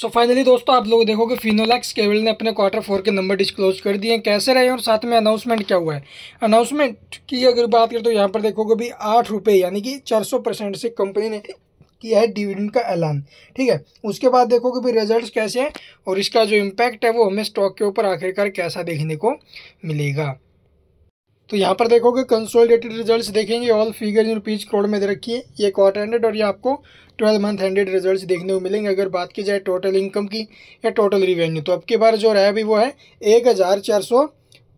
सो so finally दोस्तों आप लोग देखोगे फिनोलैक्स केवल ने अपने क्वार्टर फोर के नंबर डिस्क्लोज कर दिए हैं कैसे रहे और साथ में अनाउंसमेंट क्या हुआ है अनाउंसमेंट की अगर बात करें तो यहाँ पर देखोगे भी आठ रुपये यानी कि चार सौ परसेंट से कंपनी ने किया है डिविडेंड का ऐलान ठीक है उसके बाद देखोगे भी रिजल्ट कैसे हैं और इसका जो इम्पैक्ट है वो हमें स्टॉक के ऊपर आखिरकार कैसा देखने को मिलेगा तो यहाँ पर देखोगे कंसोलिडेटेड रिजल्ट्स देखेंगे all figure in rupees crore में दे रखी है ये क्वार्टर एंडेड और ये आपको ट्वेल्व मंथ एंडेड रिजल्ट्स देखने को मिलेंगे अगर बात की जाए टोटल इनकम की या टोटल रिवेन्यू तो अब की बार जो रहा अभी वो है एक हज़ार चार सौ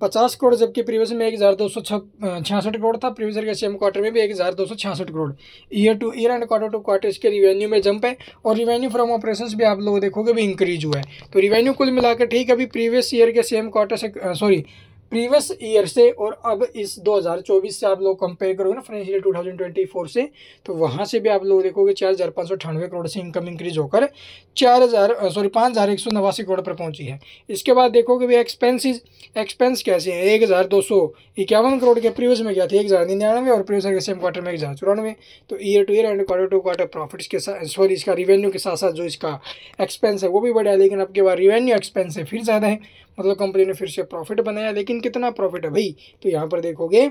पचास करोड़ जबकि प्रीवियस में एक हज़ार दो सौ छियासठ करोड़ था प्रीवियस ईयर के सेम क्वार्टर में भी एक हज़ार दो सौ छियासठ crore year to year and quarter to quarter इसके रिवेन्यू में जंप है और रिवेन्यू फ्रॉम ऑपरेशंस भी आप लोग देखोगे भी इंक्रीज हुआ है तो रिवेन्यू कुल मिलाकर ठीक अभी प्रीवियस ईयर के सेम क्वार्टर से सॉरी प्रीवियस ईयर से और अब इस 2024 से आप लोग कंपेयर करोगे ना फाइनेंशियल 2024 से तो वहाँ से भी आप लोग देखोगे चार हज़ार पाँच सौ अठानवे करोड़ से इनकम इंक्रीज होकर चार हज़ार सॉरी पाँच हज़ार एक सौ नवासी करोड़ पर पहुँची है इसके बाद देखोगे भी एक्सपेंसिस एक्सपेंस कैसे हैं एक हज़ार दो सौ इक्यावन करोड़ के प्रीवियस में क्या थे एक हज़ार निन्यानवे और प्रीवियस के सेम क्वार्टर में एक हज़ार चौरानवे तो year to year and quarter to quarter profits के साथ सॉरी इसका रिवेन्यू के साथ साथ जो इसका एक्सपेंस है वो भी बढ़ा है लेकिन आपके बाद रिवेन्यू एक्सपेंस है फिर ज़्यादा है मतलब कंपनी ने फिर से प्रॉफिट बनाया लेकिन कितना प्रॉफिट है भाई तो यहाँ पर देखोगे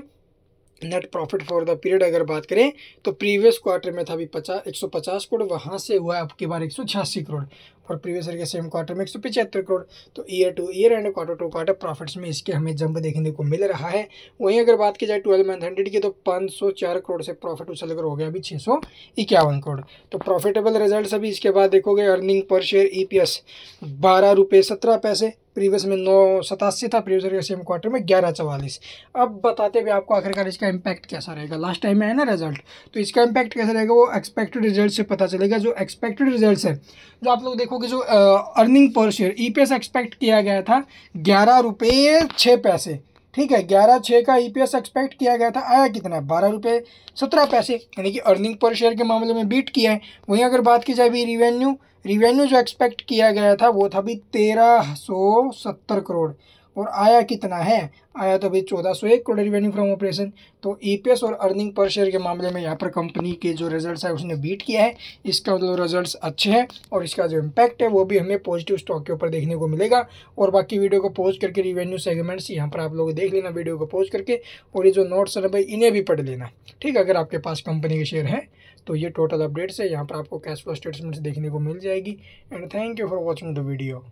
net profit for the period अगर बात करें तो प्रीवियस क्वार्टर में था अभी पचास एक सौ पचास करोड़ वहाँ से हुआ है आपकी बार एक सौ छियासी करोड़ फॉर प्रीवियस ईयर के सेम क्वार्टर में एक सौ पिछहत्तर करोड़ तो year to year and quarter to quarter profits में इसके हमें जंप देखने को मिल रहा है वहीं अगर बात की जाए ट्वेल्व मंथ हंड्रेड की तो पाँच सौ चार करोड़ से प्रॉफिट उछल कर हो गया अभी छः सौ इक्यावन करोड़ तो प्रॉफिटेबल रिजल्ट अभी इसके बाद देखोगे earning per share E P S बारह रुपये सत्रह पैसे प्रीवियस में नौ सतासी था प्रीवियस के सेम क्वार्टर में ग्यारह चवालीस अब बताते हुए आपको आखिरकार इसका इंपैक्ट कैसा रहेगा लास्ट टाइम में है ना रिजल्ट तो इसका इंपैक्ट कैसा रहेगा वो एक्सपेक्टेड रिजल्ट से पता चलेगा जो एक्सपेक्टेड रिजल्ट है जो आप लोग देखो लोगों की जो अर्निंग पर शेयर ई एक्सपेक्ट किया गया था ग्यारह रुपये छः पैसे ठीक है ग्यारह छः का ई e एक्सपेक्ट किया गया था आया कितना है बारह रुपये सत्रह पैसे यानी कि अर्निंग पर शेयर के मामले में बीट किया है वहीं अगर बात की जाए भी रिवेन्यू रिवेन्यू जो एक्सपेक्ट किया गया था वो था भी तेरह सौ सत्तर करोड़ और आया कितना है आया तो भाई चौदह सौ एक करोड़ रिवेन्यू फ्रॉम ऑपरेशन तो ईपीएस e और अर्निंग पर शेयर के मामले में यहाँ पर कंपनी के जो रिजल्ट्स है उसने बीट किया है इसका मतलब रिजल्ट्स अच्छे हैं और इसका जो इम्पैक्ट है वो भी हमें पॉजिटिव स्टॉक के ऊपर देखने को मिलेगा और बाकी वीडियो को पोज करके रिवेन्यू सेगमेंट्स यहाँ पर आप लोग देख लेना वीडियो को पोज करके और ये जो नोट्स है भाई इन्हें भी पढ़ लेना ठीक है अगर आपके पास कंपनी के शेयर हैं तो ये टोटल अपडेट्स है यहाँ पर आपको कैश फ्लो स्टेटमेंट्स देखने को मिल जाएगी and thank you for watching the video